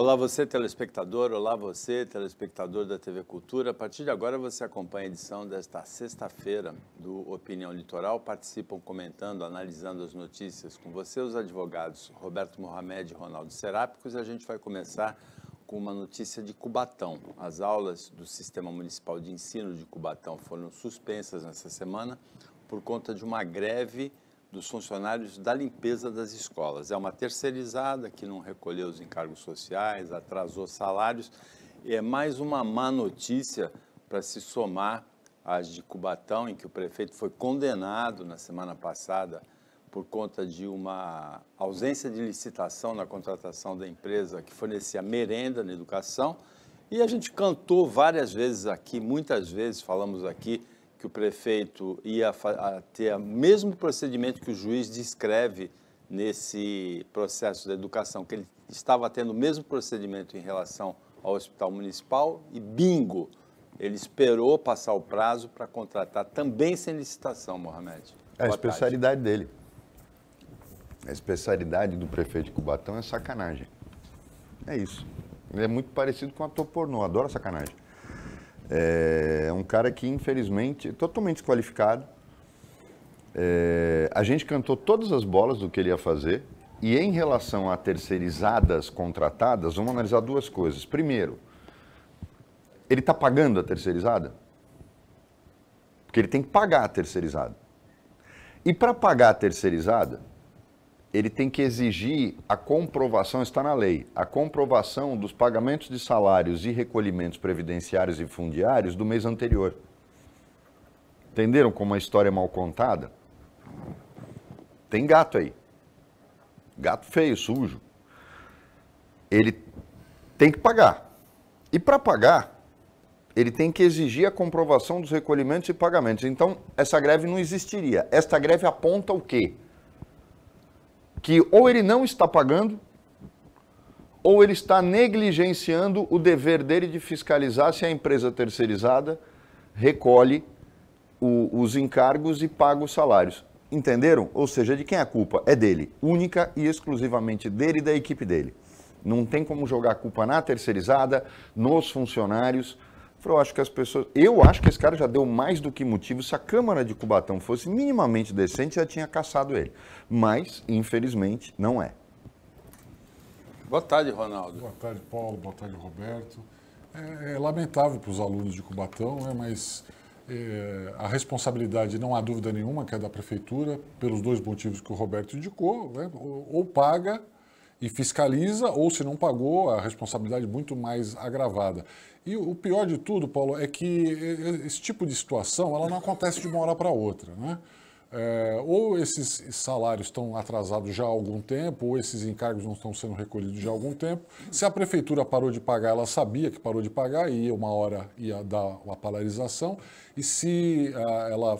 Olá você telespectador, olá você telespectador da TV Cultura. A partir de agora você acompanha a edição desta sexta-feira do Opinião Litoral. Participam comentando, analisando as notícias com você os advogados Roberto Mohamed e Ronaldo Serápicos. E a gente vai começar com uma notícia de Cubatão. As aulas do Sistema Municipal de Ensino de Cubatão foram suspensas nessa semana por conta de uma greve dos funcionários da limpeza das escolas. É uma terceirizada que não recolheu os encargos sociais, atrasou salários. É mais uma má notícia para se somar às de Cubatão, em que o prefeito foi condenado na semana passada por conta de uma ausência de licitação na contratação da empresa que fornecia merenda na educação. E a gente cantou várias vezes aqui, muitas vezes falamos aqui que o prefeito ia ter o mesmo procedimento que o juiz descreve nesse processo da educação, que ele estava tendo o mesmo procedimento em relação ao Hospital Municipal e bingo, ele esperou passar o prazo para contratar também sem licitação, Mohamed. É a especialidade dele. A especialidade do prefeito de Cubatão é sacanagem. É isso. Ele é muito parecido com a ator pornô, adora sacanagem. É um cara que, infelizmente, totalmente desqualificado. É, a gente cantou todas as bolas do que ele ia fazer. E em relação a terceirizadas contratadas, vamos analisar duas coisas. Primeiro, ele está pagando a terceirizada? Porque ele tem que pagar a terceirizada. E para pagar a terceirizada, ele tem que exigir a comprovação, está na lei, a comprovação dos pagamentos de salários e recolhimentos previdenciários e fundiários do mês anterior. Entenderam como a história é mal contada? Tem gato aí. Gato feio, sujo. Ele tem que pagar. E para pagar, ele tem que exigir a comprovação dos recolhimentos e pagamentos. Então, essa greve não existiria. Esta greve aponta o quê? que ou ele não está pagando, ou ele está negligenciando o dever dele de fiscalizar se a empresa terceirizada recolhe o, os encargos e paga os salários. Entenderam? Ou seja, de quem é a culpa? É dele, única e exclusivamente dele e da equipe dele. Não tem como jogar a culpa na terceirizada, nos funcionários, eu acho que as pessoas. Eu acho que esse cara já deu mais do que motivo. Se a Câmara de Cubatão fosse minimamente decente, já tinha caçado ele. Mas, infelizmente, não é. Boa tarde, Ronaldo. Boa tarde, Paulo. Boa tarde, Roberto. É, é lamentável para os alunos de Cubatão, né, mas é, a responsabilidade, não há dúvida nenhuma, que é da Prefeitura, pelos dois motivos que o Roberto indicou, né, ou, ou paga e fiscaliza, ou se não pagou, a responsabilidade muito mais agravada. E o pior de tudo, Paulo, é que esse tipo de situação ela não acontece de uma hora para outra. Né? É, ou esses salários estão atrasados já há algum tempo, ou esses encargos não estão sendo recolhidos já há algum tempo. Se a prefeitura parou de pagar, ela sabia que parou de pagar e uma hora ia dar uma paralisação. E se ah, ela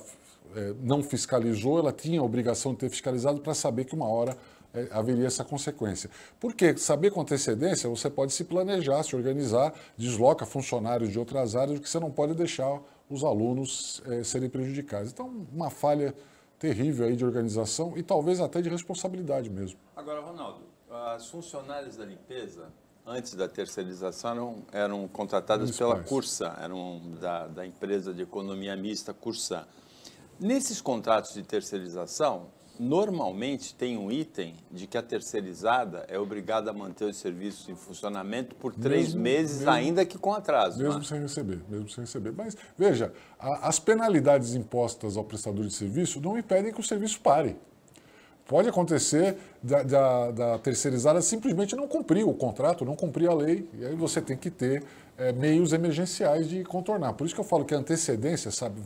é, não fiscalizou, ela tinha a obrigação de ter fiscalizado para saber que uma hora é, haveria essa consequência. Porque saber com antecedência, você pode se planejar, se organizar, desloca funcionários de outras áreas, que você não pode deixar os alunos é, serem prejudicados. Então, uma falha terrível aí de organização e talvez até de responsabilidade mesmo. Agora, Ronaldo, as funcionárias da limpeza, antes da terceirização, eram, eram contratadas pela Cursa, eram da, da empresa de economia mista Cursa. Nesses contratos de terceirização, Normalmente tem um item de que a terceirizada é obrigada a manter os serviços em funcionamento por três mesmo, meses, mesmo, ainda que com atraso. Mesmo né? sem receber, mesmo sem receber. Mas veja, a, as penalidades impostas ao prestador de serviço não impedem que o serviço pare. Pode acontecer da, da, da terceirizada simplesmente não cumprir o contrato, não cumprir a lei, e aí você tem que ter é, meios emergenciais de contornar. Por isso que eu falo que a antecedência, sabe,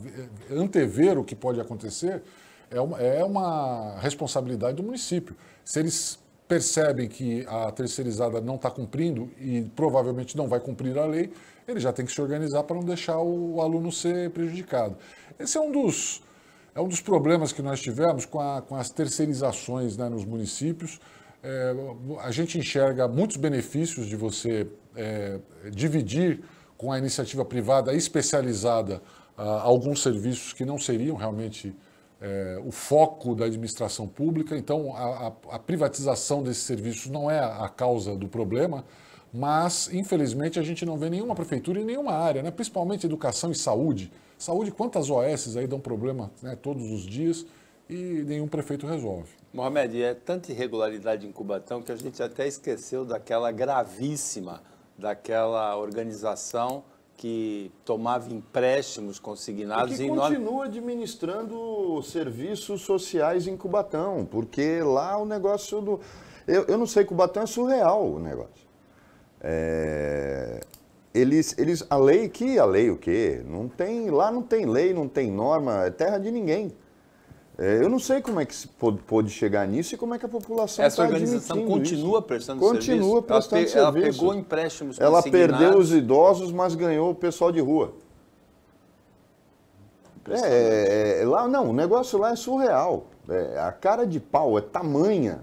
é, antever o que pode acontecer, é uma, é uma responsabilidade do município. Se eles percebem que a terceirizada não está cumprindo e provavelmente não vai cumprir a lei, ele já tem que se organizar para não deixar o aluno ser prejudicado. Esse é um dos, é um dos problemas que nós tivemos com, a, com as terceirizações né, nos municípios. É, a gente enxerga muitos benefícios de você é, dividir com a iniciativa privada especializada a, ah, alguns serviços que não seriam realmente é, o foco da administração pública. Então, a, a, a privatização desses serviços não é a causa do problema, mas infelizmente a gente não vê nenhuma prefeitura em nenhuma área, né? principalmente educação e saúde. Saúde, quantas OSs aí dão problema né? todos os dias e nenhum prefeito resolve. Mohamed, é tanta irregularidade em Cubatão que a gente até esqueceu daquela gravíssima, daquela organização que tomava empréstimos consignados. E que continua administrando serviços sociais em Cubatão, porque lá o negócio do... Eu, eu não sei, Cubatão é surreal o negócio. É... Eles, eles, a lei, que a lei o quê? Não tem, lá não tem lei, não tem norma, é terra de ninguém. É, eu não sei como é que se pôde, chegar nisso e como é que a população Essa tá organização continua isso. prestando continua serviço? Continua prestando ela pe, serviço. Ela pegou empréstimos Ela perdeu os idosos, mas ganhou o pessoal de rua. É, é, é, lá não, o negócio lá é surreal. É, a cara de pau é tamanha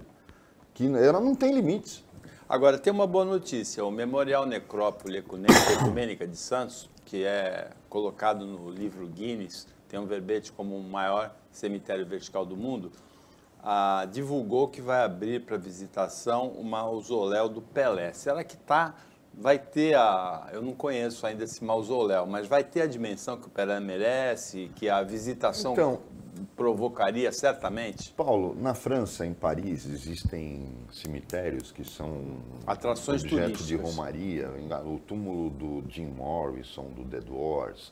que ela não tem limites. Agora, tem uma boa notícia. O Memorial Necrópole Ecumênica de Santos, que é colocado no livro Guinness tem um verbete como o maior cemitério vertical do mundo, ah, divulgou que vai abrir para visitação o mausoléu do Pelé. Será que tá? Vai ter a. Eu não conheço ainda esse mausoléu, mas vai ter a dimensão que o Pelé merece, que a visitação então, provocaria certamente? Paulo, na França, em Paris, existem cemitérios que são atrações objeto turísticas. de romaria, o túmulo do Jim Morrison, do The Doors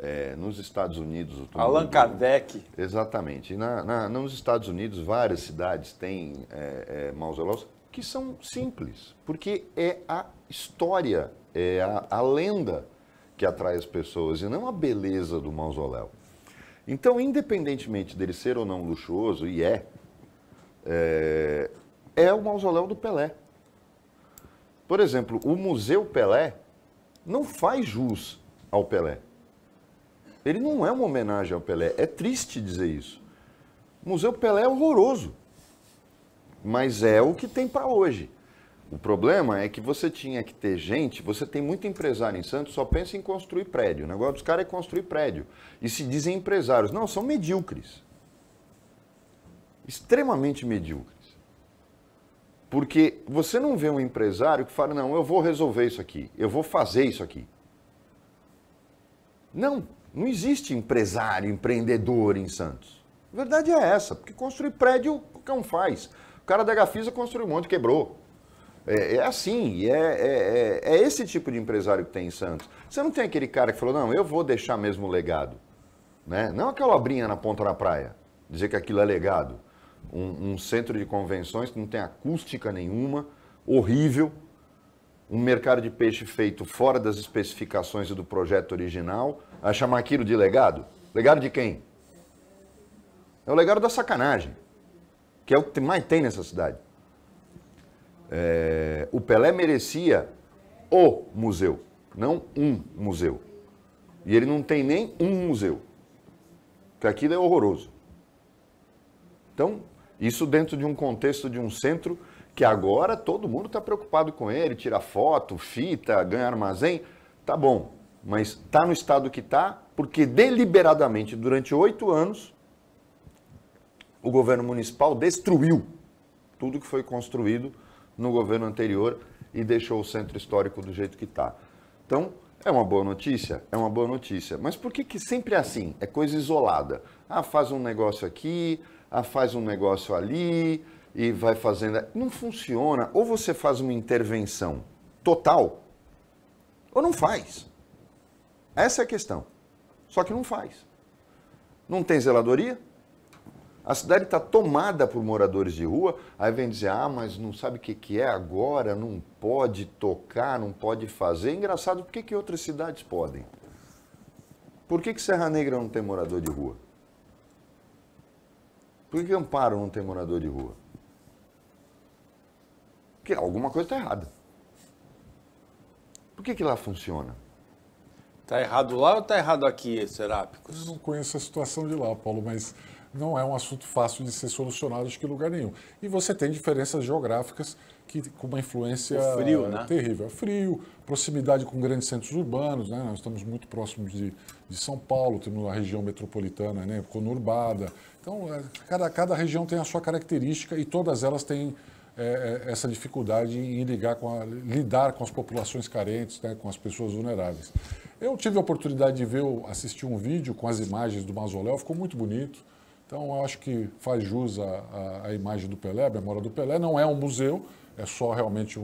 é, nos Estados Unidos. Allan Kardec. Exatamente. Na, na, nos Estados Unidos, várias cidades têm é, é, mausoléus que são simples, porque é a história, é a, a, lenda que atrai as pessoas e não a beleza do mausoléu. Então, independentemente dele ser ou não luxuoso, e é, é, é o mausoléu do Pelé. Por exemplo, o Museu Pelé não faz jus ao Pelé ele não é uma homenagem ao Pelé. É triste dizer isso. O Museu Pelé é horroroso, mas é o que tem para hoje. O problema é que você tinha que ter gente, você tem muito empresário em Santos, só pensa em construir prédio. O negócio dos caras é construir prédio. E se dizem empresários. Não, são medíocres. Extremamente medíocres. Porque você não vê um empresário que fala, não, eu vou resolver isso aqui, eu vou fazer isso aqui. Não. Não existe empresário, empreendedor em Santos. A verdade é essa, porque construir prédio qualquer um faz. O cara da Gafisa construiu um monte e quebrou. É, é assim, é, é, é, é, esse tipo de empresário que tem em Santos. Você não tem aquele cara que falou, não, eu vou deixar mesmo o legado. Né? Não aquela obrinha na ponta da praia, dizer que aquilo é legado. Um, um centro de convenções que não tem acústica nenhuma, horrível, um mercado de peixe feito fora das especificações e do projeto original, a chamar aquilo de legado? Legado de quem? É o legado da sacanagem, que é o que mais tem nessa cidade. É, o Pelé merecia o museu, não um museu. E ele não tem nem um museu. Porque aquilo é horroroso. Então, isso dentro de um contexto de um centro que agora todo mundo está preocupado com ele, tira foto, fita, ganha armazém. Tá bom, mas está no estado que está, porque deliberadamente, durante oito anos, o governo municipal destruiu tudo que foi construído no governo anterior e deixou o centro histórico do jeito que está. Então, é uma boa notícia? É uma boa notícia. Mas por que, que sempre é assim? É coisa isolada. Ah, faz um negócio aqui, ah, faz um negócio ali e vai fazendo. Não funciona. Ou você faz uma intervenção total, ou não faz. Essa é a questão. Só que não faz. Não tem zeladoria. A cidade está tomada por moradores de rua. Aí vem dizer, ah, mas não sabe o que, que é agora, não pode tocar, não pode fazer. engraçado, por que, que outras cidades podem? Por que, que Serra Negra não tem morador de rua? Por que, que Amparo não tem morador de rua? Porque alguma coisa está errada. Por que, que lá funciona? Está errado lá ou está errado aqui, Serápicos? Eu não conheço a situação de lá, Paulo, mas não é um assunto fácil de ser solucionado de que lugar nenhum. E você tem diferenças geográficas que, com uma influência o frio, né? terrível. É frio, proximidade com grandes centros urbanos, né? nós estamos muito próximos de, de São Paulo, temos uma região metropolitana né? conurbada. Então, é, cada, cada região tem a sua característica e todas elas têm é, é, essa dificuldade em ligar com a, lidar com as populações carentes, né? com as pessoas vulneráveis. Eu tive a oportunidade de ver, assistir um vídeo com as imagens do mausoléu, ficou muito bonito. Então, eu acho que faz jus à, imagem do Pelé, a memória do Pelé. Não é um museu, é só realmente um,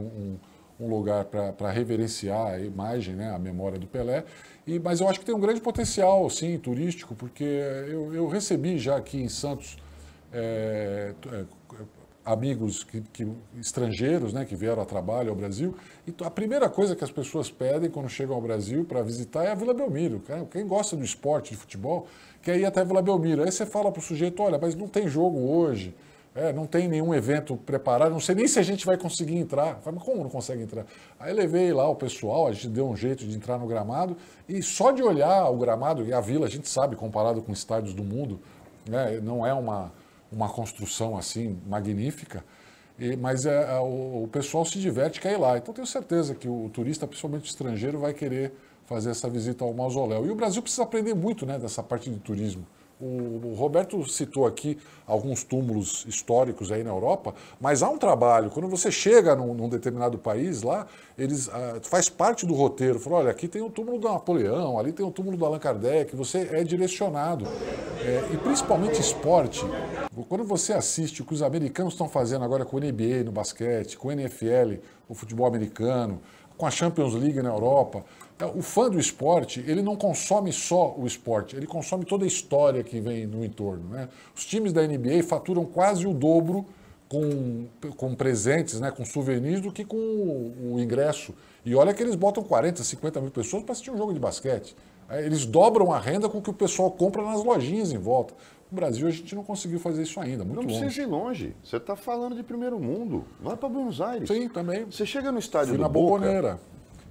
um, um lugar para reverenciar a imagem, né, a memória do Pelé. E, mas eu acho que tem um grande potencial, sim, turístico, porque eu, eu recebi já aqui em Santos é, amigos que, que, estrangeiros, né, que vieram a trabalho ao Brasil, e a primeira coisa que as pessoas pedem quando chegam ao Brasil para visitar é a Vila Belmiro. Quem gosta do esporte, de futebol, quer ir até a Vila Belmiro. Aí você fala para o sujeito, olha, mas não tem jogo hoje, é, não tem nenhum evento preparado, não sei nem se a gente vai conseguir entrar. Falei, mas como não consegue entrar? Aí levei lá o pessoal, a gente deu um jeito de entrar no gramado, e só de olhar o gramado e a vila, a gente sabe, comparado com estádios do mundo, né, não é uma uma construção assim magnífica, e, mas é, é o, o, pessoal se diverte quer ir lá. Então tenho certeza que o, o turista, principalmente estrangeiro, vai querer fazer essa visita ao mausoléu. E o Brasil precisa aprender muito né, dessa parte de turismo. O Roberto citou aqui alguns túmulos históricos aí na Europa, mas há um trabalho. Quando você chega num, num determinado país lá, eles ah, faz parte do roteiro. Fala, olha, aqui tem o túmulo do Napoleão, ali tem o túmulo do Allan Kardec. Você é direcionado. É, e principalmente esporte. Quando você assiste o que os americanos estão fazendo agora com o NBA no basquete, com o NFL, o futebol americano, com a Champions League na Europa. É, o fã do esporte, ele não consome só o esporte, ele consome toda a história que vem no entorno. Né? Os times da NBA faturam quase o dobro com, com presentes, né, com souvenirs, do que com o, o ingresso. E olha que eles botam 40, 50 mil pessoas para assistir um jogo de basquete. É, eles dobram a renda com o que o pessoal compra nas lojinhas em volta. No Brasil, a gente não conseguiu fazer isso ainda, muito Não longe. precisa ir longe. Você está falando de primeiro mundo. Vai para Buenos Aires. Sim, também. Você chega no estádio Fui do na Boca... Bombonera.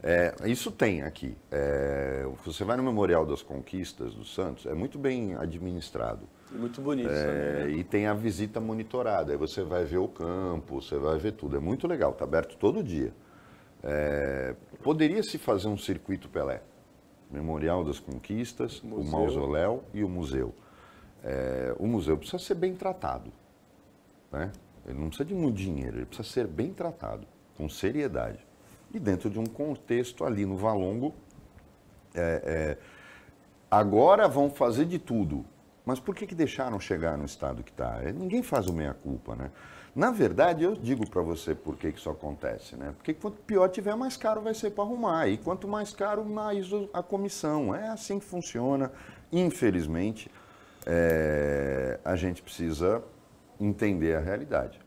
É, isso tem aqui. É, você vai no Memorial das Conquistas do Santos, é muito bem administrado. Muito bonito. É, né? E tem a visita monitorada. Aí você vai ver o campo, você vai ver tudo. É muito legal, está aberto todo dia. É, poderia se fazer um circuito Pelé. Memorial das Conquistas, museu. o mausoléu e o museu é, o museu precisa ser bem tratado. Né? Ele não precisa de muito dinheiro, ele precisa ser bem tratado, com seriedade. E dentro de um contexto ali no Valongo, é, é, agora vão fazer de tudo. Mas por que, que deixaram chegar no estado que está? É, ninguém faz o meia-culpa, né? Na verdade, eu digo para você por que, que isso acontece, né? Porque quanto pior tiver, mais caro vai ser para arrumar. E quanto mais caro, mais a comissão. É assim que funciona, infelizmente é, a gente precisa entender a realidade.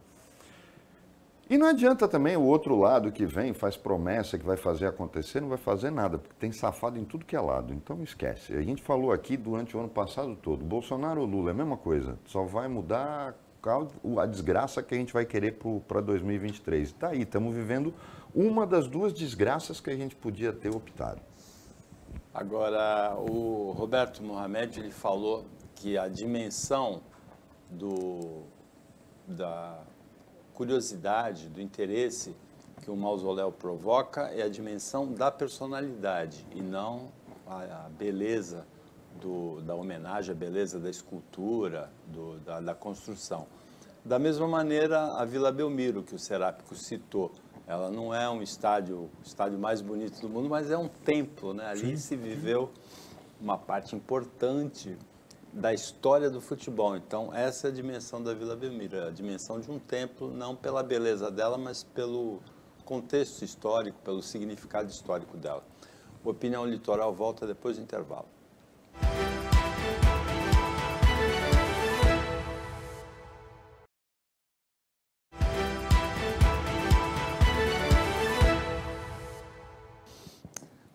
E não adianta também o outro lado que vem, faz promessa que vai fazer acontecer, não vai fazer nada, porque tem safado em tudo que é lado. Então esquece. A gente falou aqui durante o ano passado todo, Bolsonaro ou Lula, é a mesma coisa. Só vai mudar a desgraça que a gente vai querer para 2023. Está aí, estamos vivendo uma das duas desgraças que a gente podia ter optado. Agora, o Roberto Mohamed, ele falou que a dimensão do, da curiosidade, do interesse que o mausoléu provoca é a dimensão da personalidade e não a, a beleza do, da homenagem, a beleza da escultura, do, da, da construção. Da mesma maneira, a Vila Belmiro, que o Serápico citou, ela não é um estádio, o estádio mais bonito do mundo, mas é um templo, né? Ali Sim. se viveu uma parte importante da história do futebol. Então, essa é a dimensão da Vila Belmiro, é a dimensão de um templo, não pela beleza dela, mas pelo contexto histórico, pelo significado histórico dela. Opinião Litoral volta depois do intervalo.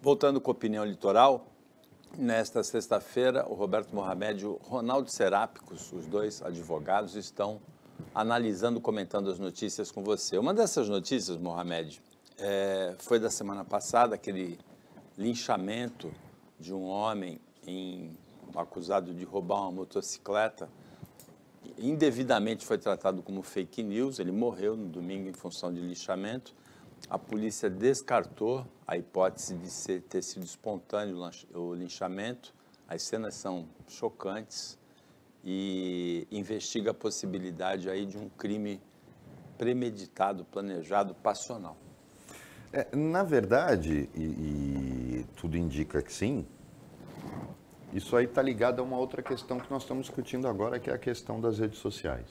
Voltando com a Opinião Litoral, Nesta sexta-feira, o Roberto Mohamed e o Ronaldo Serápicos, os dois advogados, estão analisando, comentando as notícias com você. Uma dessas notícias, Mohamed, é, foi da semana passada, aquele linchamento de um homem em, acusado de roubar uma motocicleta. Indevidamente foi tratado como fake news, ele morreu no domingo em função de linchamento. A polícia descartou a hipótese de ser, ter sido espontâneo o linchamento. As cenas são chocantes e investiga a possibilidade aí de um crime premeditado, planejado, passional. É, na verdade, e, e, tudo indica que sim, isso aí está ligado a uma outra questão que nós estamos discutindo agora, que é a questão das redes sociais.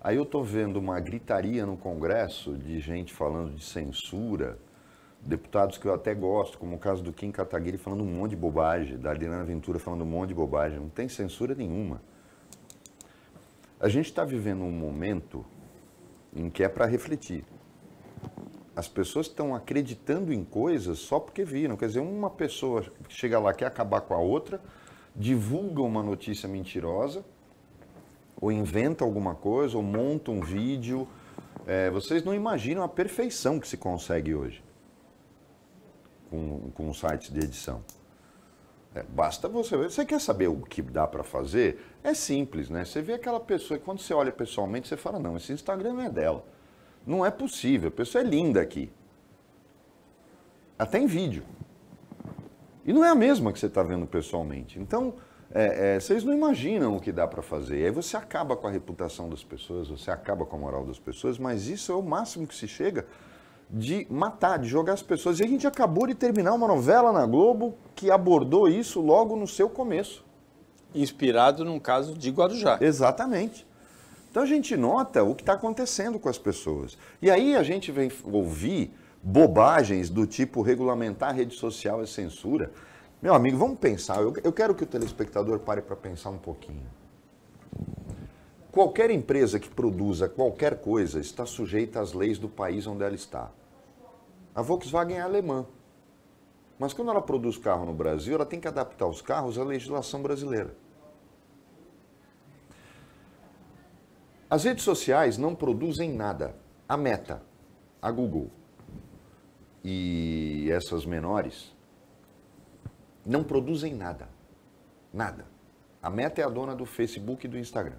Aí eu estou vendo uma gritaria no Congresso de gente falando de censura, deputados que eu até gosto, como o caso do Kim Kataguiri falando um monte de bobagem, da Adriana Ventura falando um monte de bobagem. Não tem censura nenhuma. A gente está vivendo um momento em que é para refletir. As pessoas estão acreditando em coisas só porque viram. Quer dizer, uma pessoa chega lá, quer acabar com a outra, divulga uma notícia mentirosa, ou inventa alguma coisa, ou monta um vídeo. É, vocês não imaginam a perfeição que se consegue hoje com, com um site de edição. É, basta você ver. Você quer saber o que dá para fazer? É simples, né? Você vê aquela pessoa, quando você olha pessoalmente, você fala, não, esse Instagram não é dela. Não é possível, a pessoa é linda aqui. Até em vídeo. E não é a mesma que você está vendo pessoalmente. Então, é, é, vocês não imaginam o que dá para fazer. E aí você acaba com a reputação das pessoas, você acaba com a moral das pessoas, mas isso é o máximo que se chega de matar, de jogar as pessoas. E a gente acabou de terminar uma novela na Globo que abordou isso logo no seu começo. Inspirado num caso de Guarujá. Exatamente. Então a gente nota o que está acontecendo com as pessoas. E aí a gente vem ouvir bobagens do tipo regulamentar a rede social é censura. Meu amigo, vamos pensar. Eu, eu quero que o telespectador pare para pensar um pouquinho. Qualquer empresa que produza qualquer coisa está sujeita às leis do país onde ela está. A Volkswagen é alemã. Mas quando ela produz carro no Brasil, ela tem que adaptar os carros à legislação brasileira. As redes sociais não produzem nada. A Meta, a Google e essas menores não produzem nada. Nada. A Meta é a dona do Facebook e do Instagram.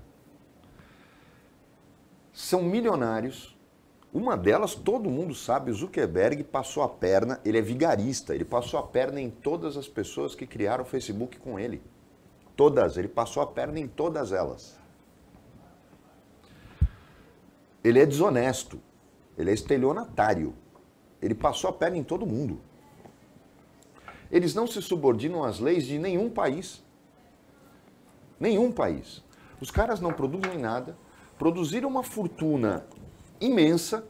São milionários uma delas, todo mundo sabe, Zuckerberg passou a perna, ele é vigarista, ele passou a perna em todas as pessoas que criaram o Facebook com ele. Todas, ele passou a perna em todas elas. Ele é desonesto, ele é estelionatário, ele passou a perna em todo mundo. Eles não se subordinam às leis de nenhum país. Nenhum país. Os caras não produzem nada, produziram uma fortuna imensa,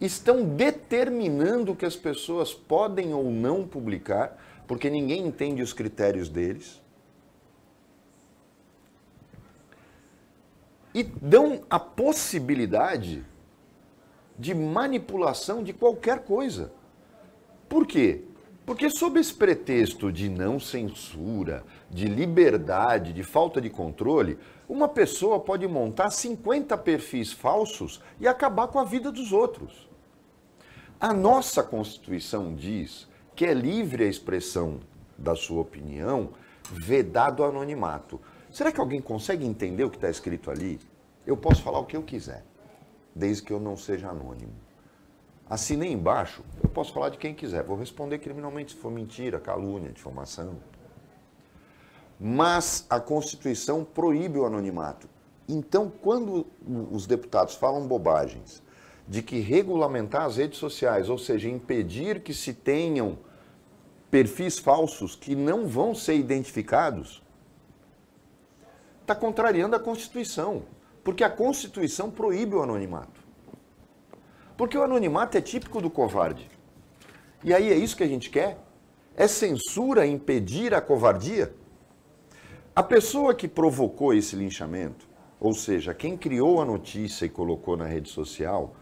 estão determinando o que as pessoas podem ou não publicar, porque ninguém entende os critérios deles. E dão a possibilidade de manipulação de qualquer coisa. Por quê? Porque sob esse pretexto de não censura, de liberdade, de falta de controle, uma pessoa pode montar 50 perfis falsos e acabar com a vida dos outros. A nossa Constituição diz que é livre a expressão da sua opinião, vedado o anonimato. Será que alguém consegue entender o que está escrito ali? Eu posso falar o que eu quiser, desde que eu não seja anônimo. Assinei embaixo, eu posso falar de quem quiser. Vou responder criminalmente se for mentira, calúnia, difamação mas a Constituição proíbe o anonimato. Então, quando os deputados falam bobagens de que regulamentar as redes sociais, ou seja, impedir que se tenham perfis falsos que não vão ser identificados, está contrariando a Constituição. Porque a Constituição proíbe o anonimato. Porque o anonimato é típico do covarde. E aí é isso que a gente quer? É censura impedir a covardia? A pessoa que provocou esse linchamento, ou seja, quem criou a notícia e colocou na rede social,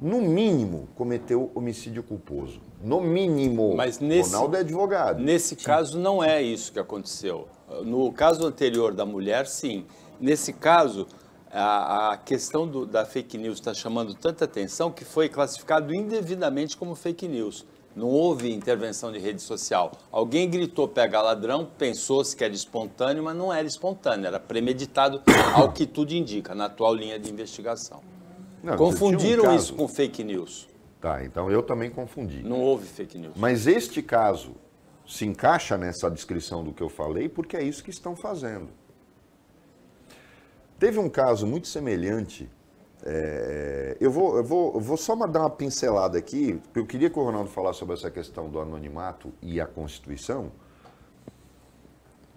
no mínimo cometeu homicídio culposo. No mínimo. Mas nesse, Ronaldo é advogado. Nesse sim. caso não é isso que aconteceu. No caso anterior da mulher, sim. Nesse caso, a, a questão do, da fake news está chamando tanta atenção que foi classificado indevidamente como fake news. Não houve intervenção de rede social. Alguém gritou pega ladrão, pensou-se que era espontâneo, mas não era espontâneo, era premeditado ao que tudo indica, na atual linha de investigação. Não, Confundiram um isso com fake news. Tá, então eu também confundi. Não houve fake news. Mas este caso se encaixa nessa descrição do que eu falei, porque é isso que estão fazendo. Teve um caso muito semelhante é, é, eu, vou, eu, vou, eu vou só dar uma pincelada aqui, porque eu queria que o Ronaldo falasse sobre essa questão do anonimato e a Constituição,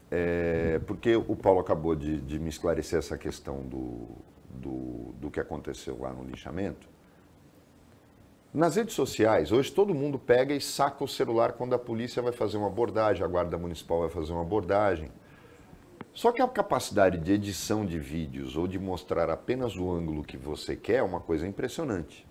é, porque o Paulo acabou de, de, me esclarecer essa questão do, do, do que aconteceu lá no lixamento. Nas redes sociais, hoje todo mundo pega e saca o celular quando a polícia vai fazer uma abordagem, a guarda municipal vai fazer uma abordagem. Só que a capacidade de edição de vídeos ou de mostrar apenas o ângulo que você quer é uma coisa impressionante.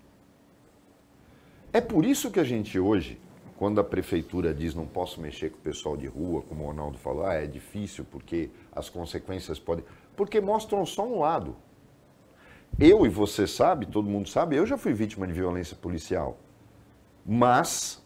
É por isso que a gente hoje, quando a prefeitura diz não posso mexer com o pessoal de rua, como o Ronaldo falou, ah, é difícil porque as consequências podem. Porque mostram só um lado. Eu e você sabe, todo mundo sabe, eu já fui vítima de violência policial. Mas,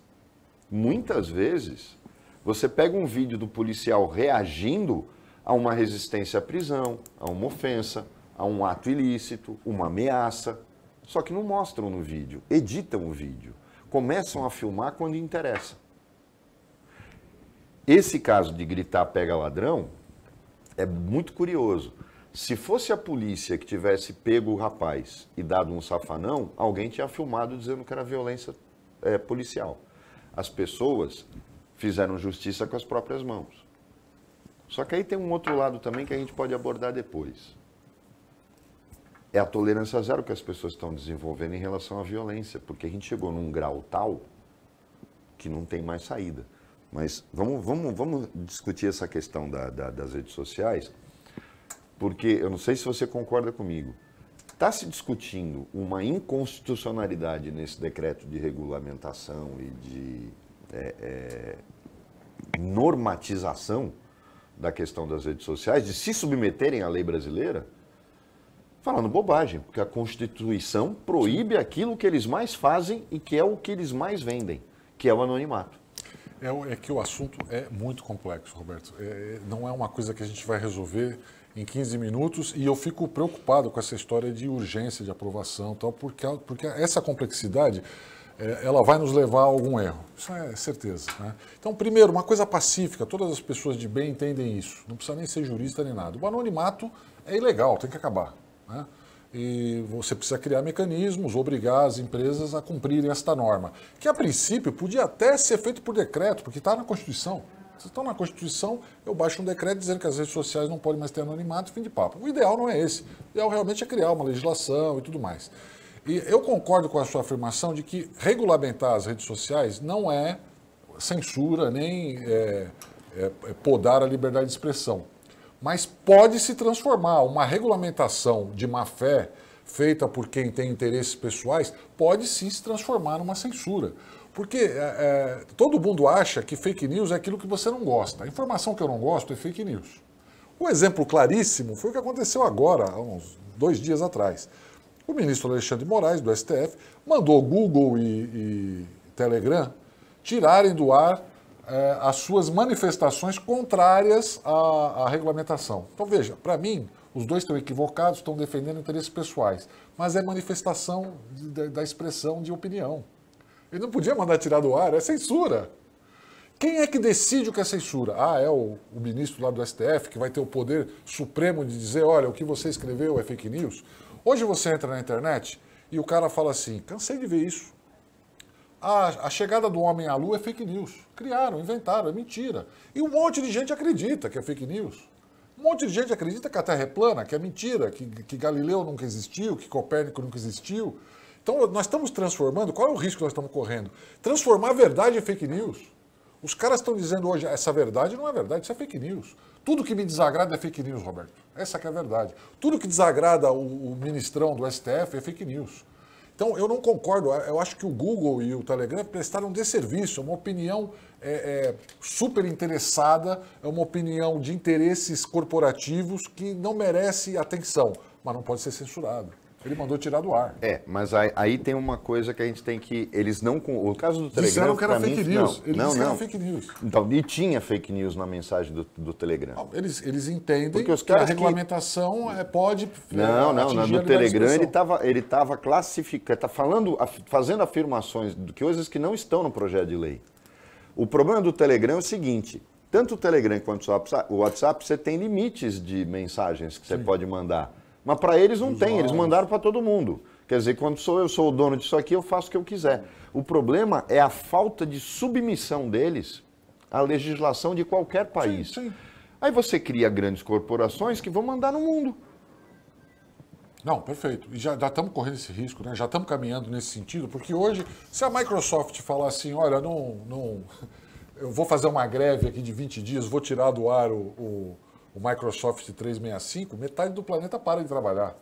muitas vezes, você pega um vídeo do policial reagindo a uma resistência à prisão, a uma ofensa, a um ato ilícito, uma ameaça. Só que não mostram no vídeo, editam o vídeo. Começam a filmar quando interessa. Esse caso de gritar pega ladrão é muito curioso. Se fosse a polícia que tivesse pego o rapaz e dado um safanão, alguém tinha filmado dizendo que era violência é, policial. As pessoas fizeram justiça com as próprias mãos. Só que aí tem um outro lado também que a gente pode abordar depois. É a tolerância zero que as pessoas estão desenvolvendo em relação à violência, porque a gente chegou num grau tal que não tem mais saída. Mas vamos, vamos, vamos discutir essa questão da, da, das redes sociais, porque eu não sei se você concorda comigo. Está se discutindo uma inconstitucionalidade nesse decreto de regulamentação e de é, é, normatização da questão das redes sociais, de se submeterem à lei brasileira, falando bobagem, porque a Constituição proíbe aquilo que eles mais fazem e que é o que eles mais vendem, que é o anonimato. É, é que o assunto é muito complexo, Roberto. É, é, não é uma coisa que a gente vai resolver em 15 minutos e eu fico preocupado com essa história de urgência de aprovação, tal, porque, porque essa complexidade é, ela vai nos levar a algum erro. Isso é certeza. Né? Então, primeiro, uma coisa pacífica, todas as pessoas de bem entendem isso. Não precisa nem ser jurista nem nada. O anonimato é ilegal, tem que acabar. Né? E você precisa criar mecanismos, obrigar as empresas a cumprirem esta norma. Que a princípio podia até ser feito por decreto, porque está na Constituição. Se estão na Constituição, eu baixo um decreto dizendo que as redes sociais não podem mais ter anonimato, fim de papo. O ideal não é esse. O ideal realmente é criar uma legislação e tudo mais. E eu concordo com a sua afirmação de que regulamentar as redes sociais não é censura nem é, é, é, podar a liberdade de expressão. Mas pode se transformar. Uma regulamentação de má fé feita por quem tem interesses pessoais pode sim se transformar numa censura. Porque é, é, todo mundo acha que fake news é aquilo que você não gosta. A informação que eu não gosto é fake news. Um exemplo claríssimo foi o que aconteceu agora, há uns dois dias atrás. O ministro Alexandre Moraes, do STF, mandou Google e, e Telegram tirarem do ar eh, as suas manifestações contrárias à, à regulamentação. Então, veja, para mim, os dois estão equivocados, estão defendendo interesses pessoais, mas é manifestação de, de, da expressão de opinião. Ele não podia mandar tirar do ar, é censura. Quem é que decide o que é censura? Ah, é o, o, ministro lá do STF que vai ter o poder supremo de dizer: olha, o que você escreveu é fake news? Hoje você entra na internet e o cara fala assim: cansei de ver isso. A, a chegada do homem à lua é fake news. Criaram, inventaram, é mentira. E um monte de gente acredita que é fake news. Um monte de gente acredita que a Terra é plana, que é mentira, que, que Galileu nunca existiu, que Copérnico nunca existiu. Então, nós estamos transformando. Qual é o risco que nós estamos correndo? Transformar a verdade em fake news. Os caras estão dizendo hoje, essa verdade não é verdade, isso é fake news. Tudo que me desagrada é fake news, Roberto. Essa é a verdade. Tudo que desagrada o, o ministrão do STF é fake news. Então, eu não concordo. Eu acho que o Google e o Telegram prestaram um desserviço. É uma opinião é, é, super interessada, é uma opinião de interesses corporativos que não merece atenção, mas não pode ser censurado. Ele mandou tirar do ar. É, mas aí, aí, tem uma coisa que a gente tem que. Eles não. O caso do Telegram. Disseram que era fake mim, news. Não, eles não, não. fake news. Então, e tinha fake news na mensagem do, do Telegram. eles, eles entendem Porque os caras que a regulamentação que... É, pode. É, não, não, não. No Telegram ele estava ele tava classificando, tá falando, fazendo afirmações de coisas que não estão no projeto de lei. O problema do Telegram é o seguinte: tanto o Telegram quanto o WhatsApp, o WhatsApp você tem limites de mensagens que você Sim. pode mandar. Mas para eles não tem, eles mandaram para todo mundo. Quer dizer, quando sou eu sou o dono disso aqui, eu faço o que eu quiser. O problema é a falta de submissão deles à legislação de qualquer país. Sim, sim. Aí você cria grandes corporações que vão mandar no mundo. Não, perfeito. E já, já estamos correndo esse risco, né? já estamos caminhando nesse sentido, porque hoje, se a Microsoft falar assim, olha, não, não, eu vou fazer uma greve aqui de 20 dias, vou tirar do ar o, o o Microsoft 365, metade do planeta para de trabalhar.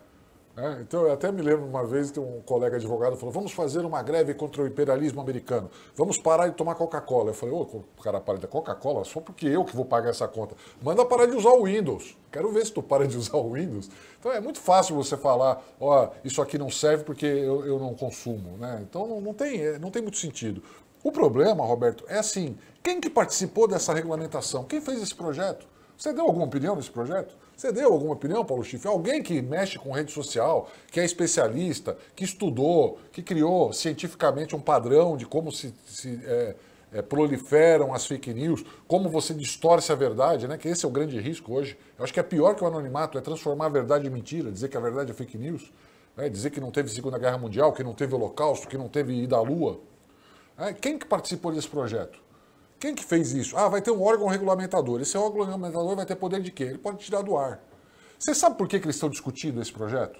É, então, eu até me lembro uma vez que um colega advogado falou: vamos fazer uma greve contra o imperialismo americano, vamos parar de tomar Coca-Cola. Eu falei: ô, o cara para de Coca-Cola só porque eu que vou pagar essa conta. Manda parar de usar o Windows. Quero ver se tu para de usar o Windows. Então, é muito fácil você falar: ó, isso aqui não serve porque eu, eu não consumo. Né? Então, não, não, tem, é, não tem muito sentido. O problema, Roberto, é assim: quem que participou dessa regulamentação? Quem fez esse projeto? Você deu alguma opinião nesse projeto? Você deu alguma opinião, Paulo Schiff? Alguém que mexe com rede social, que é especialista, que estudou, que criou cientificamente um padrão de como se, se é, é, proliferam as fake news, como você distorce a verdade, né? Que esse é o grande risco hoje. Eu acho que é pior que o anonimato, é transformar a verdade em mentira, dizer que a verdade é fake news, né? dizer que não teve Segunda Guerra Mundial, que não teve Holocausto, que não teve ida à Lua. É, quem que participou desse projeto? Quem que fez isso? Ah, vai ter um órgão regulamentador. Esse órgão regulamentador vai ter poder de quê? Ele pode tirar do ar. Você sabe por que, que eles estão discutindo esse projeto?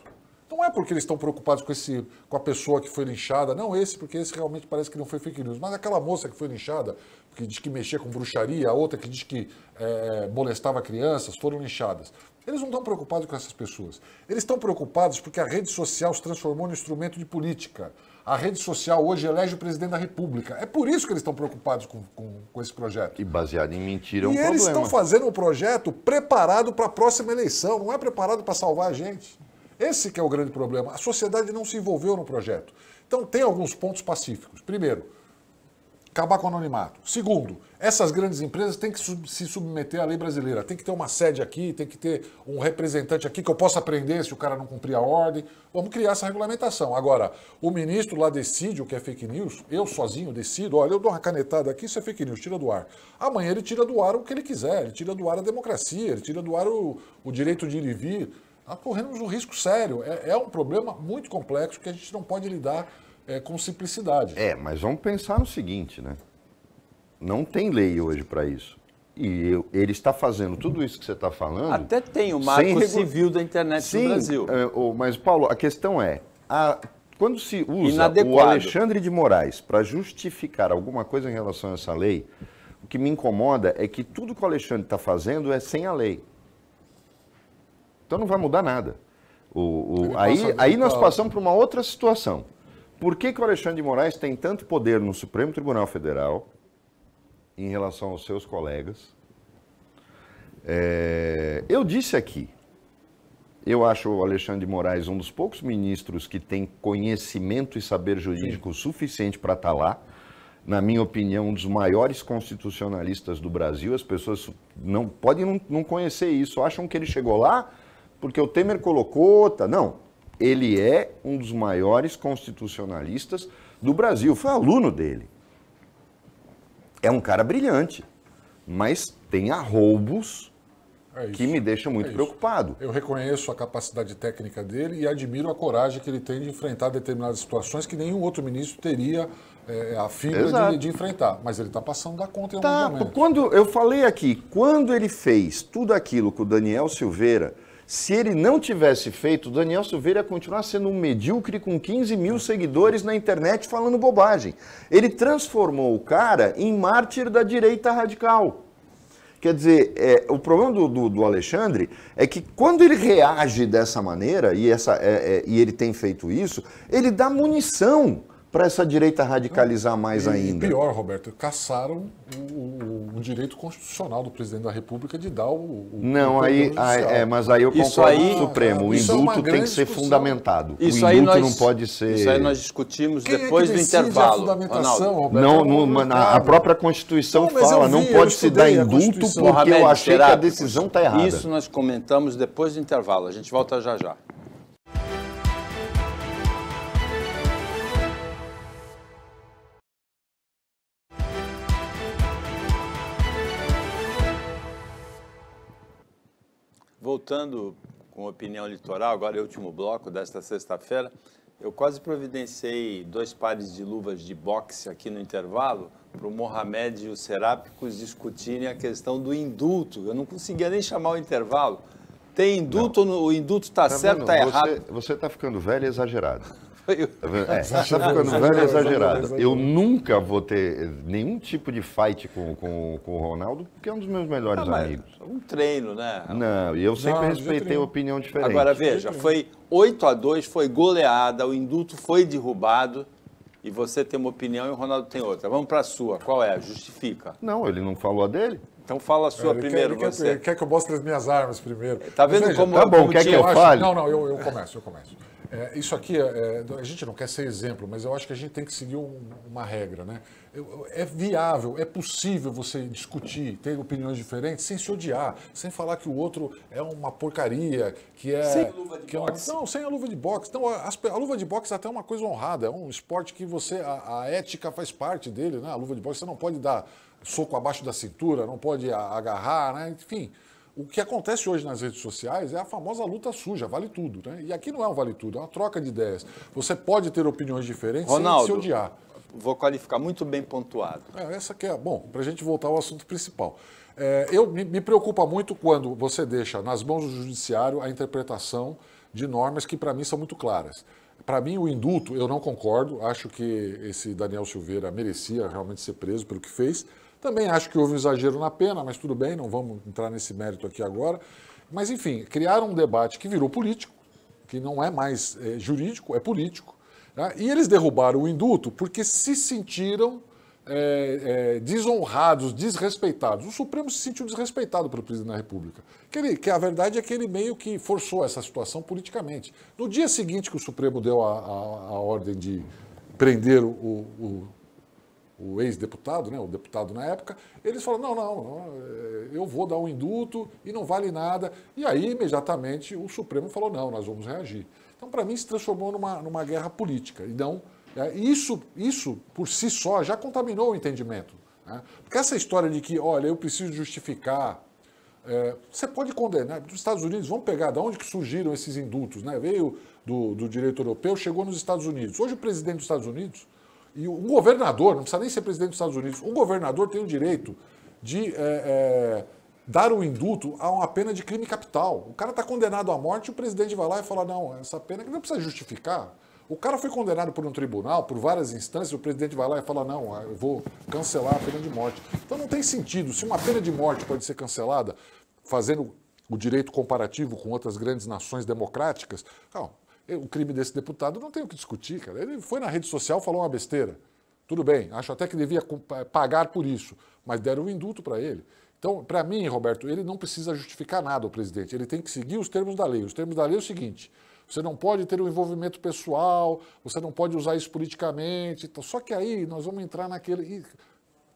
Não é porque eles estão preocupados com, esse, com a pessoa que foi linchada, não esse, porque esse realmente parece que não foi fake news, mas aquela moça que foi linchada, que diz que mexia com bruxaria, a outra que diz que é, molestava crianças, foram linchadas. Eles não estão preocupados com essas pessoas. Eles estão preocupados porque a rede social se transformou num instrumento de política. A rede social hoje elege o presidente da República. É por isso que eles estão preocupados com, com, com esse projeto. E baseado em mentira é um e problema. E eles estão fazendo um projeto preparado para a próxima eleição, não é preparado para salvar a gente. Esse que é o grande problema. A sociedade não se envolveu no projeto. Então tem alguns pontos pacíficos. Primeiro, acabar com o anonimato. Segundo, essas grandes empresas têm que sub se submeter à lei brasileira. Tem que ter uma sede aqui, tem que ter um representante aqui que eu possa aprender se o cara não cumprir a ordem. Vamos criar essa regulamentação. Agora, o ministro lá decide o que é fake news, eu sozinho decido, olha, eu dou uma canetada aqui, isso é fake news, tira do ar. Amanhã ele tira do ar o que ele quiser, ele tira do ar a democracia, ele tira do ar o, o direito de ir e vir. Nós tá corremos um risco sério. É, é um problema muito complexo que a gente não pode lidar é, com simplicidade. É, mas vamos pensar no seguinte, né? Não tem lei hoje para isso. E eu, ele está fazendo tudo isso que você está falando. Até tem o marco regu... civil da internet Sim, no Brasil. É, mas, Paulo, a questão é: a, quando se usa Inadequado. o Alexandre de Moraes para justificar alguma coisa em relação a essa lei, o que me incomoda é que tudo que o Alexandre está fazendo é sem a lei. Então não vai mudar nada. O, o, aí, aí nós tá passamos para uma outra situação. Por que, que o Alexandre de Moraes tem tanto poder no Supremo Tribunal Federal, em relação aos seus colegas. É, eu disse aqui, eu acho o Alexandre de Moraes um dos poucos ministros que tem conhecimento e saber jurídico Sim. suficiente para estar tá lá. Na minha opinião, um dos maiores constitucionalistas do Brasil. As pessoas não podem não conhecer isso, acham que ele chegou lá porque o Temer colocou. Tá. Não, ele é um dos maiores constitucionalistas do Brasil. Foi aluno dele é um cara brilhante, mas tem arroubos é que me deixam muito é preocupado. Eu reconheço a capacidade técnica dele e admiro a coragem que ele tem de enfrentar determinadas situações que nenhum outro ministro teria é, a fibra de, de, enfrentar. Mas ele está passando da conta em algum tá, momento. Quando eu falei aqui, quando ele fez tudo aquilo com o Daniel Silveira, se ele não tivesse feito, Daniel Silveira ia continuar sendo um medíocre com 15 mil seguidores na internet falando bobagem. Ele transformou o cara em mártir da direita radical. Quer dizer, é, o problema do, do, do, Alexandre é que quando ele reage dessa maneira, e, essa, é, é, e ele tem feito isso, ele dá munição para essa direita radicalizar mais e, ainda. E pior, Roberto, caçaram o, o, o, direito constitucional do presidente da República de dar o. o não, aí, aí é, mas aí eu concordo isso aí, com o Supremo. O é indulto é tem que ser fundamentado. Isso o indulto nós, não pode ser. Isso aí nós discutimos Quem é depois é do intervalo. A Roberto, não, a própria Constituição não, fala, vi, não pode se dar indulto porque Mohamed, eu achei que a decisão está errada. Isso nós comentamos depois do intervalo. A gente volta já já. voltando com opinião litoral, agora é o último bloco desta sexta-feira. Eu quase providenciei dois pares de luvas de boxe aqui no intervalo para o Mohamed e os Serápicos discutirem a questão do indulto. Eu não conseguia nem chamar o intervalo. Tem indulto, não. o indulto está certo, está errado. Você está ficando velho e exagerado. Tá é, é tá essa ficando velho exagerado. Eu nunca vou ter nenhum tipo de fight com, com, com o Ronaldo, porque é um dos meus melhores ah, amigos. Um treino, né? Não, e eu sempre Não, respeitei a opinião diferente. Agora veja, foi 8 a 2 foi goleada, o indulto foi derrubado e você tem uma opinião e o Ronaldo tem outra. Vamos para a sua. Qual é? Justifica. Não, ele não falou a dele. Então fala a sua ele primeiro, quer, você. Quer, quer, que eu mostre as minhas armas primeiro. Tá vendo Mas, como... Tá bom, como quer que eu, eu fale? Não, não, eu, eu começo, eu começo. É, isso aqui, é, é a gente não quer ser exemplo, mas eu acho que a gente tem que seguir um, uma regra. Né? É viável, é possível você discutir, ter opiniões diferentes, sem se odiar, sem falar que o outro é uma porcaria, que é. Sem a luva de que boxe. É uma, não, sem a luva de boxe. então a, a, luva de boxe é até é uma coisa honrada, é um esporte que você. A, a ética faz parte dele, né? A luva de boxe você não pode dar soco abaixo da cintura, não pode agarrar, né? enfim. O que acontece hoje nas redes sociais é a famosa luta suja, vale tudo, né? E aqui não é um vale tudo, é uma troca de ideias. Você pode ter opiniões diferentes Ronaldo, sem se odiar. Vou qualificar muito bem pontuado. É, essa que é. Bom, para a gente voltar ao assunto principal. É, eu me, me preocupa muito quando você deixa nas mãos do judiciário a interpretação de normas que para mim são muito claras. Para mim, o indulto, eu não concordo. Acho que esse Daniel Silveira merecia realmente ser preso pelo que fez. Também acho que houve um exagero na pena, mas tudo bem, não vamos entrar nesse mérito aqui agora. Mas, enfim, criaram um debate que virou político, que não é mais é, jurídico, é político. Né? E eles derrubaram o indulto porque se sentiram é, é, desonrados, desrespeitados. O Supremo se sentiu desrespeitado pelo presidente da República. Que, ele, que, a verdade é que ele meio que forçou essa situação politicamente. No dia seguinte que o Supremo deu a, a, a ordem de prender o, o, o ex-deputado, né, o deputado na época, eles falam, não, não, não, eh, eu vou dar um indulto e não vale nada. E aí, imediatamente, o Supremo falou, não, nós vamos reagir. Então, para mim, se transformou numa, numa guerra política. Então, é, isso, isso, por si só, já contaminou o entendimento. Né? Porque essa história de que, olha, eu preciso justificar, é, você pode condenar, os Estados Unidos, vão pegar de onde que surgiram esses indultos, né? veio do, do direito europeu, chegou nos Estados Unidos. Hoje, o presidente dos Estados Unidos e um governador, não precisa nem ser presidente dos Estados Unidos, um governador tem o direito de é, é, dar o um indulto a uma pena de crime capital. O cara está condenado à morte e o presidente vai lá e fala: não, essa pena que não precisa justificar. O cara foi condenado por um tribunal, por várias instâncias, o presidente vai lá e fala: não, ah, eu vou cancelar a pena de morte. Então não tem sentido. Se uma pena de morte pode ser cancelada, fazendo o direito comparativo com outras grandes nações democráticas, calma. O crime desse deputado não tem o que discutir, cara. Ele foi na rede social, falou uma besteira. Tudo bem, acho até que devia pagar por isso, mas deram um indulto para ele. Então, para mim, Roberto, ele não precisa justificar nada ao presidente. Ele tem que seguir os termos da lei. Os termos da lei é o seguinte: você não pode ter um envolvimento pessoal, você não pode usar isso politicamente. Então, só que aí nós vamos entrar naquele.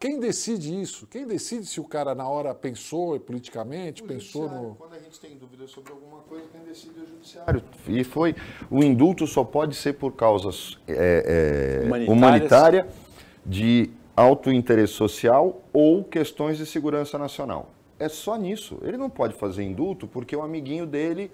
Quem decide isso? Quem decide se o cara na hora pensou politicamente, o pensou no. Quando a gente tem dúvidas sobre alguma coisa, quem decide é o judiciário. E foi. O indulto só pode ser por causas é, é, humanitária, de alto interesse social ou questões de segurança nacional. É só nisso. Ele não pode fazer indulto porque o amiguinho dele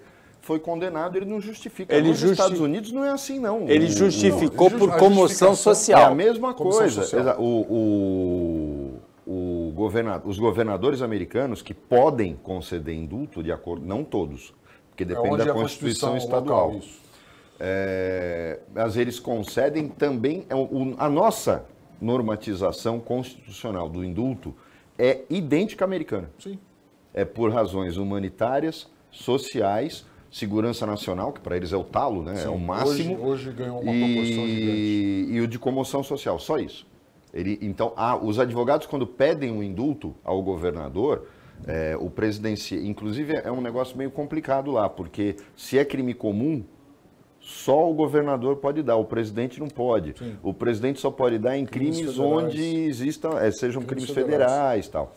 foi condenado, ele não justifica. Ele Nos justi... Estados Unidos não é assim, não. Ele justificou não, por comoção social. É a mesma coisa. O, o, o governador, os governadores americanos que podem conceder indulto, de acordo, não todos, porque é depende é da Constituição, Constituição estadual. Local, é, mas eles concedem também. É a nossa normatização constitucional do indulto é idêntica à americana. Sim. É por razões humanitárias, sociais segurança nacional, que para eles é o talo, né? Sim, é o máximo. Hoje, hoje ganhou uma e, proporção gigante. E o de comoção social, só isso. Ele, então, ah, os advogados, quando pedem um indulto ao governador, é, o presidencia, inclusive é um negócio meio complicado lá, porque se é crime comum, só o governador pode dar, o presidente não pode. Sim. O presidente só pode dar em crimes, crimes onde existam, é, eh, sejam crimes, crimes federais e tal.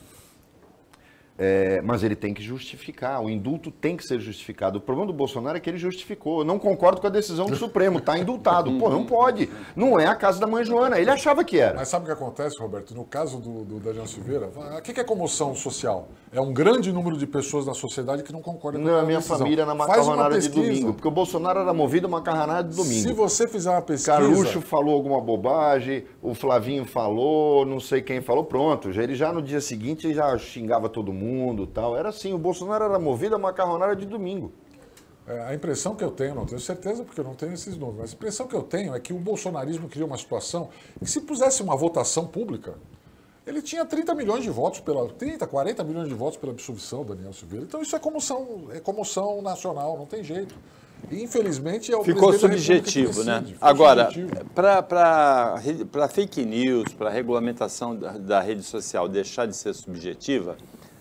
É, mas ele tem que justificar, o indulto tem que ser justificado. O problema do Bolsonaro é que ele justificou. Eu não concordo com a decisão do Supremo, tá indultado. Pô, não pode. Não é a casa da mãe Joana. Ele achava que era. Mas sabe o que acontece, Roberto? No caso do, do Daniel Silveira, o que, que é comoção social? É um grande número de pessoas na sociedade que não concordam com a Não, a minha decisão. família na macarranada de domingo. Porque o Bolsonaro era movido a macarranada de domingo. Se você fizer uma pesquisa. Carucho falou alguma bobagem, o Flavinho falou, não sei quem falou, pronto. Ele já no dia seguinte já xingava todo mundo mundo tal. Era assim, o Bolsonaro era movido a macarronada de domingo. É, a impressão que eu tenho, não tenho certeza porque eu não tenho esses números, mas a impressão que eu tenho é que o bolsonarismo criou uma situação que se pusesse uma votação pública, ele tinha 30 milhões de votos pela 30, 40 milhões de votos pela absolvição Daniel Silveira. Então isso é comoção, é comoção nacional, não tem jeito. E, infelizmente é o ficou subjetivo, né? Ficou Agora, para fake news, para regulamentação da, da rede social deixar de ser subjetiva,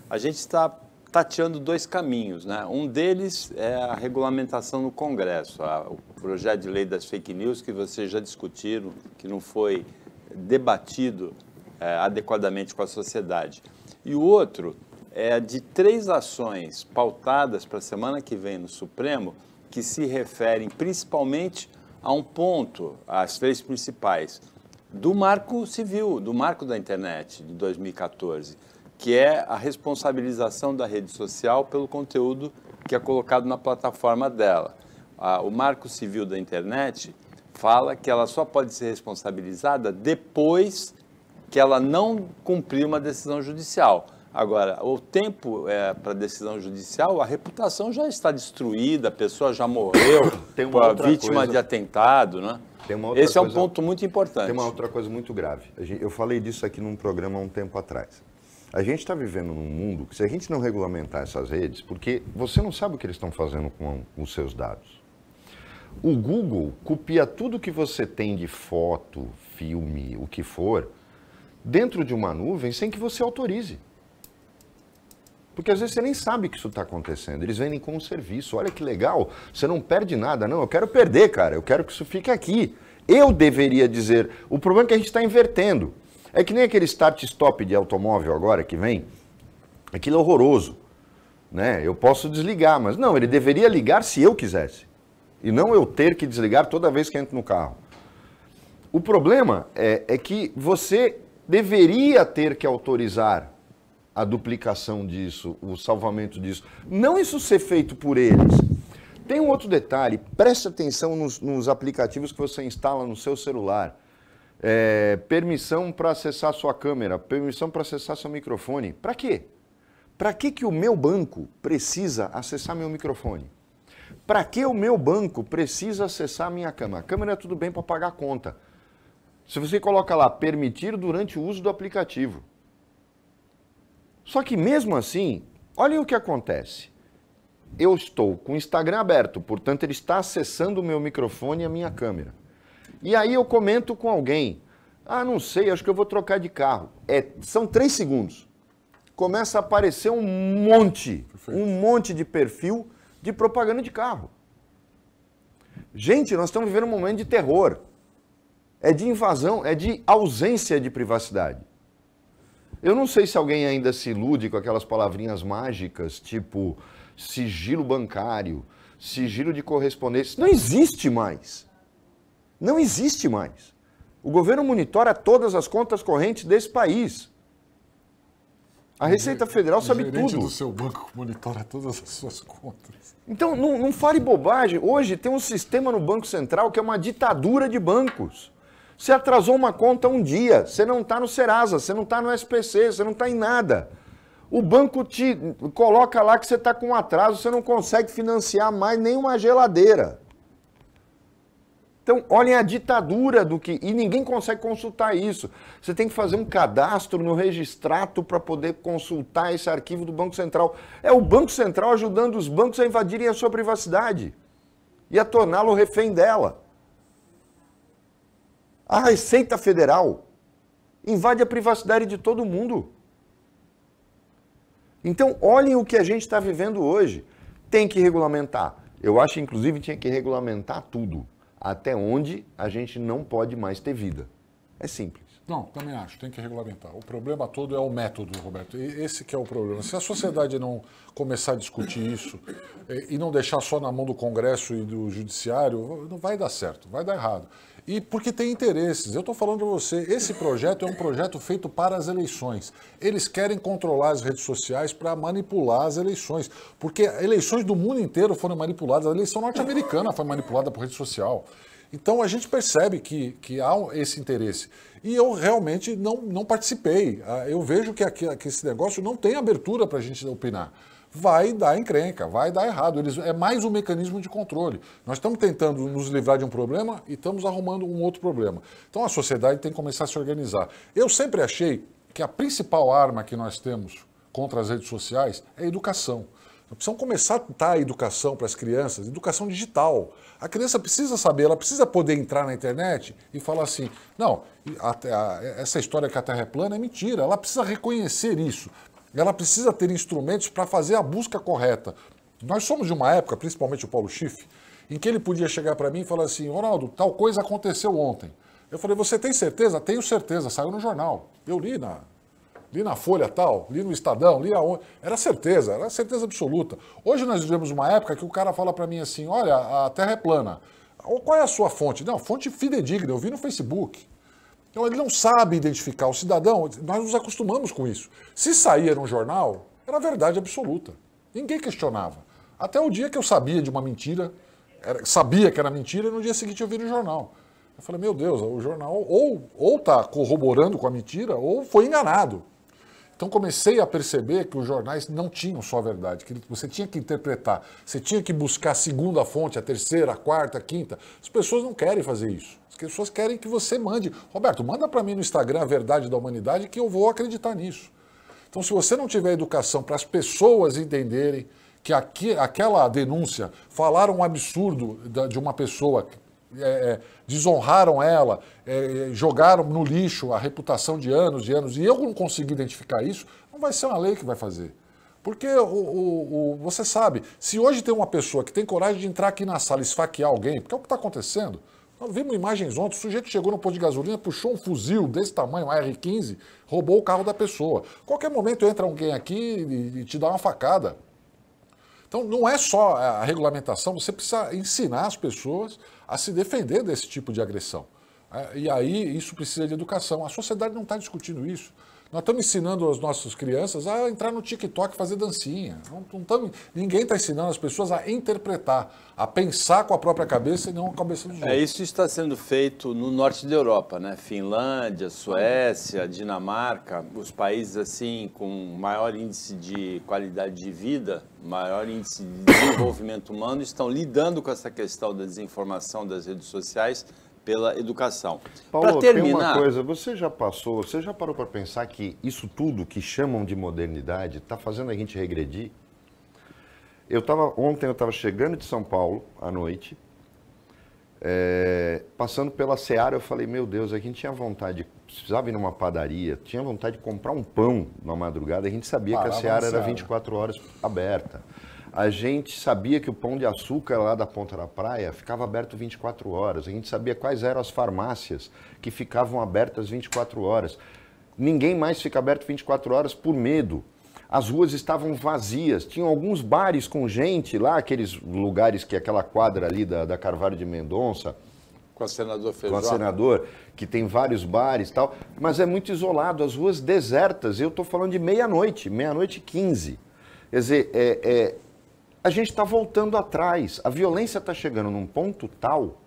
a gente está tateando dois caminhos. Né? Um deles é a regulamentação no Congresso, a, o projeto de lei das fake news que vocês já discutiram, que não foi debatido é, adequadamente com a sociedade. E o outro é de três ações pautadas para a semana que vem no Supremo, que se referem principalmente a um ponto, as três principais, do marco civil, do marco da internet de 2014 que é a responsabilização da rede social pelo conteúdo que é colocado na plataforma dela. O Marco Civil da Internet fala que ela só pode ser responsabilizada depois que ela não cumprir uma decisão judicial. Agora, o tempo é, para decisão judicial, a reputação já está destruída, a pessoa já morreu, Tem uma vítima coisa. de atentado, né? Esse coisa, é um ponto muito importante. Tem uma outra coisa muito grave. Eu falei disso aqui num programa há um tempo atrás. A gente está vivendo num mundo que, se a gente não regulamentar essas redes, porque você não sabe o que eles estão fazendo com os seus dados. O Google copia tudo que você tem de foto, filme, o que for, dentro de uma nuvem sem que você autorize. Porque às vezes você nem sabe que isso está acontecendo. Eles vendem um serviço. Olha que legal, você não perde nada. Não, eu quero perder, cara. Eu quero que isso fique aqui. Eu deveria dizer. O problema é que a gente está invertendo. É que nem aquele start-stop de automóvel agora que vem. Aquilo é horroroso. Né? Eu posso desligar, mas não, ele deveria ligar se eu quisesse. E não eu ter que desligar toda vez que entro no carro. O problema é, é que você deveria ter que autorizar a duplicação disso, o salvamento disso. Não isso ser feito por eles. Tem um outro detalhe, preste atenção nos, nos aplicativos que você instala no seu celular é, permissão para acessar sua câmera, permissão para acessar seu microfone. Para quê? Para que, que o meu banco precisa acessar meu microfone? Para que o meu banco precisa acessar minha câmera? A câmera é tudo bem para pagar a conta. Se você coloca lá, permitir durante o uso do aplicativo. Só que mesmo assim, olhem o que acontece. Eu estou com o Instagram aberto, portanto ele está acessando o meu microfone e a minha câmera. E aí eu comento com alguém. Ah, não sei, acho que eu vou trocar de carro. É, são três segundos. Começa a aparecer um monte, Perfeito. um monte de perfil de propaganda de carro. Gente, nós estamos vivendo um momento de terror. É de invasão, é de ausência de privacidade. Eu não sei se alguém ainda se ilude com aquelas palavrinhas mágicas, tipo sigilo bancário, sigilo de correspondência. Não existe mais. Não existe mais. O governo monitora todas as contas correntes desse país. A Receita Federal sabe tudo. O gerente do seu banco monitora todas as suas contas. Então, não, não fale bobagem. Hoje tem um sistema no Banco Central que é uma ditadura de bancos. Você atrasou uma conta um dia, você não está no Serasa, você não está no SPC, você não está em nada. O banco te coloca lá que você está com um atraso, você não consegue financiar mais nenhuma geladeira. Então, olhem a ditadura do que. E ninguém consegue consultar isso. Você tem que fazer um cadastro no registrato para poder consultar esse arquivo do Banco Central. É o Banco Central ajudando os bancos a invadirem a sua privacidade e a torná-lo refém dela. A Receita Federal invade a privacidade de todo mundo. Então, olhem o que a gente está vivendo hoje. Tem que regulamentar. Eu acho, inclusive, tinha que regulamentar tudo até onde a gente não pode mais ter vida. É simples. Não, também acho, tem que regulamentar. O problema todo é o método, Roberto. Esse que é o problema. Se a sociedade não começar a discutir isso eh, e não deixar só na mão do Congresso e do Judiciário, não vai dar certo, vai dar errado e porque tem interesses. Eu estou falando para você, esse projeto é um projeto feito para as eleições. Eles querem controlar as redes sociais para manipular as eleições, porque eleições do mundo inteiro foram manipuladas. A eleição norte-americana foi manipulada por rede social. Então a gente percebe que, que há esse interesse. E eu realmente não, não participei. Ah, eu vejo que, aqui, que esse negócio não tem abertura para a gente opinar vai dar encrenca, vai dar errado. Eles, é mais um mecanismo de controle. Nós estamos tentando nos livrar de um problema e estamos arrumando um outro problema. Então a sociedade tem que começar a se organizar. Eu sempre achei que a principal arma que nós temos contra as redes sociais é a educação. Nós precisamos começar a dar educação para as crianças, educação digital. A criança precisa saber, ela precisa poder entrar na internet e falar assim: não, a, a, essa história que a Terra é plana é mentira. Ela precisa reconhecer isso, ela precisa ter instrumentos para fazer a busca correta. Nós somos de uma época, principalmente o Paulo Schiff, em que ele podia chegar para mim e falar assim: Ronaldo, tal coisa aconteceu ontem. Eu falei: Você tem certeza? Tenho certeza, saiu no jornal. Eu li na, li na Folha tal, li no Estadão, li aonde. Era certeza, era certeza absoluta. Hoje nós vivemos uma época que o cara fala para mim assim: Olha, a terra é plana. Qual é a sua fonte? Não, fonte fidedigna, eu vi no Facebook. Então ele não sabe identificar o cidadão, nós nos acostumamos com isso. Se saía num jornal, era verdade absoluta. Ninguém questionava. Até o dia que eu sabia de uma mentira, era, sabia que era mentira, e no dia seguinte eu vi no jornal. Eu falei, meu Deus, o jornal ou está corroborando com a mentira, ou foi enganado. Então comecei a perceber que os jornais não tinham só a verdade, que você tinha que interpretar, você tinha que buscar a segunda fonte, a terceira, a quarta, a quinta. As pessoas não querem fazer isso. As pessoas querem que você mande. Roberto, manda para mim no Instagram a verdade da humanidade que eu vou acreditar nisso. Então, se você não tiver educação para as pessoas entenderem que aqui, aquela denúncia, falar um absurdo de uma pessoa é, é, desonraram ela, é, é, jogaram no lixo a reputação de anos e anos, e eu não consegui identificar isso, não vai ser uma lei que vai fazer. Porque o, o, o, você sabe, se hoje tem uma pessoa que tem coragem de entrar aqui na sala e esfaquear alguém, porque é o que está acontecendo. Nós vimos imagens ontem, o sujeito chegou no posto de gasolina, puxou um fuzil desse tamanho, um R 15 roubou o carro da pessoa. Qualquer momento entra alguém aqui e, e te dá uma facada. Então, não é só a regulamentação, você precisa ensinar as pessoas a se defender desse tipo de agressão. É, e aí, isso precisa de educação. A sociedade não está discutindo isso. Nós estamos ensinando as nossas crianças a entrar no TikTok e fazer dancinha. Não, não tamo, ninguém está ensinando as pessoas a interpretar, a pensar com a própria cabeça e não com a cabeça do outro. É, isso está sendo feito no norte da Europa, né? Finlândia, Suécia, Dinamarca, os países assim com maior índice de qualidade de vida, maior índice de desenvolvimento humano, estão lidando com essa questão da desinformação das redes sociais pela educação. Para terminar... tem uma coisa, você já passou, você já parou para pensar que isso tudo que chamam de modernidade está fazendo a gente regredir? Eu estava ontem eu estava chegando de São Paulo à noite, é, passando pela Seara, eu falei, meu Deus, a gente tinha vontade, precisava ir numa padaria, tinha vontade de comprar um pão na madrugada, a gente sabia Parava que a Seara era 24 horas aberta a gente sabia que o pão de açúcar lá da Ponta da Praia ficava aberto 24 horas. A gente sabia quais eram as farmácias que ficavam abertas 24 horas. Ninguém mais fica aberto 24 horas por medo. As ruas estavam vazias, tinham alguns bares com gente lá, aqueles lugares que aquela quadra ali da, da Carvalho de Mendonça, com a senador Feijó. Com a senador, que tem vários bares e tal, mas é muito isolado, as ruas desertas. Eu estou falando de meia-noite, meia-noite e 15. Quer dizer, é, é, a gente está voltando atrás. A violência está chegando num ponto tal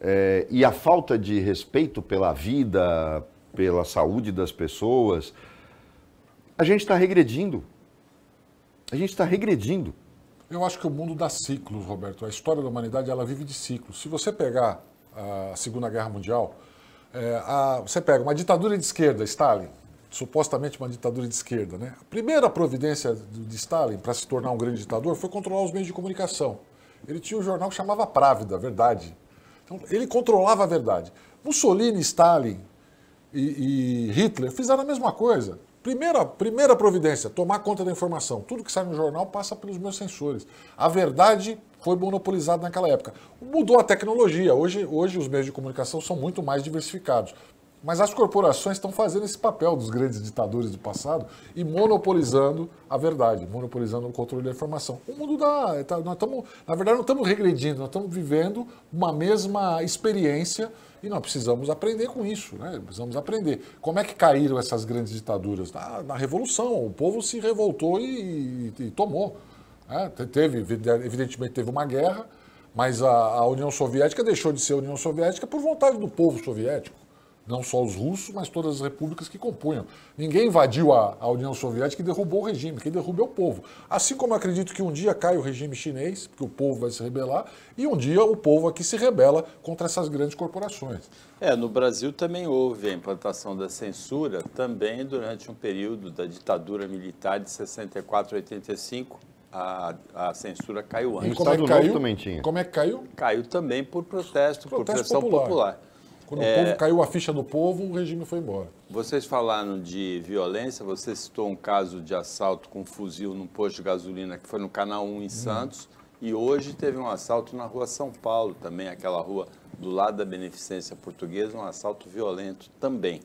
é, e a falta de respeito pela vida, pela saúde das pessoas, a gente está regredindo. A gente está regredindo. Eu acho que o mundo dá ciclos, Roberto. A história da humanidade ela vive de ciclos. Se você pegar a Segunda Guerra Mundial, é, a, você pega uma ditadura de esquerda, Stalin, supostamente uma ditadura de esquerda, né? A primeira providência de Stalin para se tornar um grande ditador foi controlar os meios de comunicação. Ele tinha um jornal que chamava Právida, Verdade. Então, ele controlava a verdade. Mussolini, Stalin e, e Hitler fizeram a mesma coisa. Primeira, primeira providência, tomar conta da informação. Tudo que sai no jornal passa pelos meus sensores. A verdade foi monopolizada naquela época. Mudou a tecnologia. Hoje, hoje os meios de comunicação são muito mais diversificados. Mas as corporações estão fazendo esse papel dos grandes ditadores do passado e monopolizando a verdade, monopolizando o controle da informação. O mundo da. Tá, nós tamo, na verdade, não estamos regredindo, nós estamos vivendo uma mesma experiência e nós precisamos aprender com isso, né? Precisamos aprender. Como é que caíram essas grandes ditaduras? Na, na Revolução, o povo se revoltou e, e, e tomou. Né? Teve, evidentemente, teve uma guerra, mas a, a União Soviética deixou de ser União Soviética por vontade do povo soviético. Não só os russos, mas todas as repúblicas que compunham. Ninguém invadiu a, a União Soviética e derrubou o regime. Quem derruba é o povo. Assim como acredito que um dia cai o regime chinês, porque o povo vai se rebelar, e um dia o povo aqui se rebela contra essas grandes corporações. É, no Brasil também houve a implantação da censura, também durante um período da ditadura militar de 64 a 85. A, a, censura caiu antes. E como é que caiu? Como é que caiu? Caiu também por protesto, protesto por pressão popular. popular. Quando é... o povo caiu a ficha do povo, o regime foi embora. Vocês falaram de violência, você citou um caso de assalto com fuzil num posto de gasolina que foi no Canal 1 em uhum. Santos. E hoje teve um assalto na rua São Paulo, também aquela rua do lado da Beneficência Portuguesa, um assalto violento também.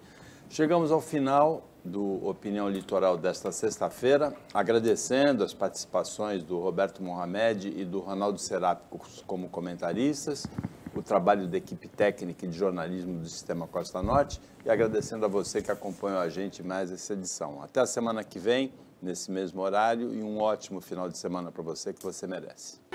Chegamos ao final do Opinião Litoral desta sexta-feira, agradecendo as participações do Roberto Mohamed e do Ronaldo Serápicos como comentaristas, o trabalho da equipe técnica de jornalismo do Sistema Costa Norte e agradecendo a você que acompanhou a gente mais essa edição. Até a semana que vem, nesse mesmo horário, e um ótimo final de semana para você que você merece.